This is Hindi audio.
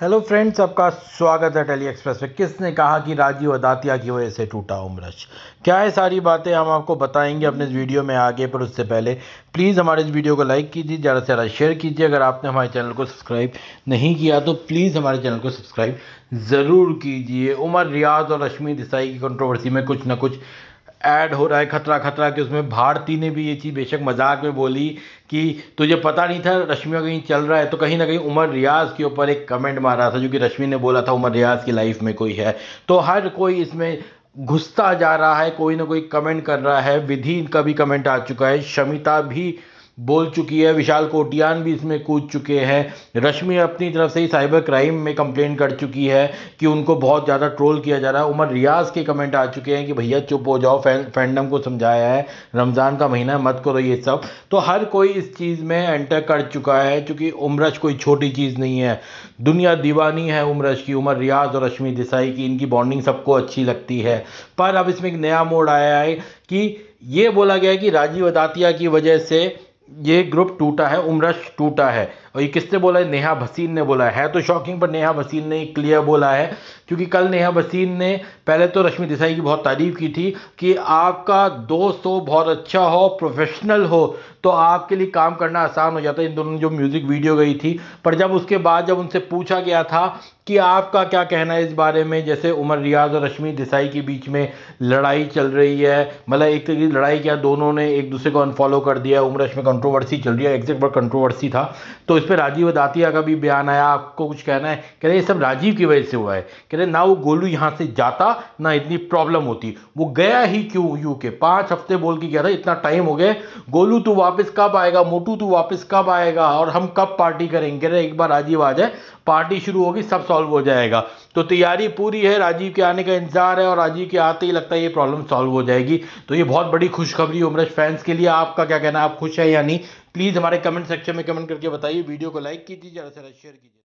हेलो फ्रेंड्स आपका स्वागत है टेली एक्सप्रेस में किसने कहा कि राजीव अदातिया की वजह से टूटा उमरश क्या है सारी बातें हम आपको बताएंगे अपने इस वीडियो में आगे पर उससे पहले प्लीज़ हमारे इस वीडियो को लाइक कीजिए ज़्यादा से ज़्यादा शेयर कीजिए अगर आपने हमारे चैनल को सब्सक्राइब नहीं किया तो प्लीज़ हमारे चैनल को सब्सक्राइब ज़रूर कीजिए उमर रियाज और रश्मि देसाई की कंट्रोवर्सी में कुछ ना कुछ ऐड हो रहा है खतरा खतरा कि उसमें भारती ने भी ये चीज़ बेशक मजाक में बोली कि तुझे पता नहीं था रश्मि का कहीं चल रहा है तो कहीं ना कहीं उमर रियाज के ऊपर एक कमेंट मारा था जो कि रश्मि ने बोला था उमर रियाज की लाइफ में कोई है तो हर कोई इसमें घुसता जा रहा है कोई ना कोई कमेंट कर रहा है विधि का भी कमेंट आ चुका है शमिता भी बोल चुकी है विशाल कोटियान भी इसमें कूद चुके हैं रश्मि अपनी तरफ से ही साइबर क्राइम में कंप्लेन कर चुकी है कि उनको बहुत ज़्यादा ट्रोल किया जा रहा है उमर रियाज के कमेंट आ चुके हैं कि भैया चुप हो जाओ फैन फैंडम को समझाया है रमज़ान का महीना मत करो ये सब तो हर कोई इस चीज़ में एंटर कर चुका है क्योंकि उमरश कोई छोटी चीज़ नहीं है दुनिया दीवानी है उमरश की उमर रियाज और रश्मि देसाई की इनकी बॉन्डिंग सबको अच्छी लगती है पर अब इसमें एक नया मोड़ आया है कि ये बोला गया है कि राजीव अदातिया की वजह से ये ग्रुप टूटा है उमरश टूटा है और ये किसने बोला है नेहा भसीन ने बोला है तो शॉकिंग पर नेहा भसीन ने क्लियर बोला है क्योंकि कल नेहा भसीन ने पहले तो रश्मि देसाई की बहुत तारीफ की थी कि आपका दोस्त हो बहुत अच्छा हो प्रोफेशनल हो तो आपके लिए काम करना आसान हो जाता है इन दोनों ने जो म्यूज़िक वीडियो गई थी पर जब उसके बाद जब उनसे पूछा गया था कि आपका क्या कहना है इस बारे में जैसे उमर रियाज और रश्मि देसाई के बीच में लड़ाई चल रही है मतलब एक तरीके की लड़ाई क्या दोनों ने एक दूसरे को अनफॉलो कर दिया उमर रश्मि को कंट्रोवर्सी चल रही है एग्जैक्ट वर्ड कंट्रोवर्सी था तो इस पर राजीव दातिया का भी बयान आया आपको कुछ कहना है कह रहे ये सब राजीव की वजह से हुआ है कह रहे ना वो गोलू यहाँ से जाता ना इतनी प्रॉब्लम होती वो गया ही क्यों यू के पाँच हफ्ते बोल के कह रहा इतना टाइम हो गया गोलू तू वापस कब आएगा मोटू तू वापस कब आएगा और हम कब पार्टी करेंगे कह रहे एक बार राजीव आ जाए पार्टी शुरू होगी सब सॉल्व हो जाएगा तो तैयारी पूरी है राजीव के आने का इंतजार है और राजीव के आते ही लगता है ये प्रॉब्लम सॉल्व हो जाएगी तो ये बहुत बड़ी खुशखबरी उमरेश फैंस के लिए आपका क्या कहना है आप खुश हैं या नहीं प्लीज़ हमारे कमेंट सेक्शन में कमेंट करके बताइए वीडियो को लाइक कीजिए ज़्यादा से ज़्यादा शेयर कीजिए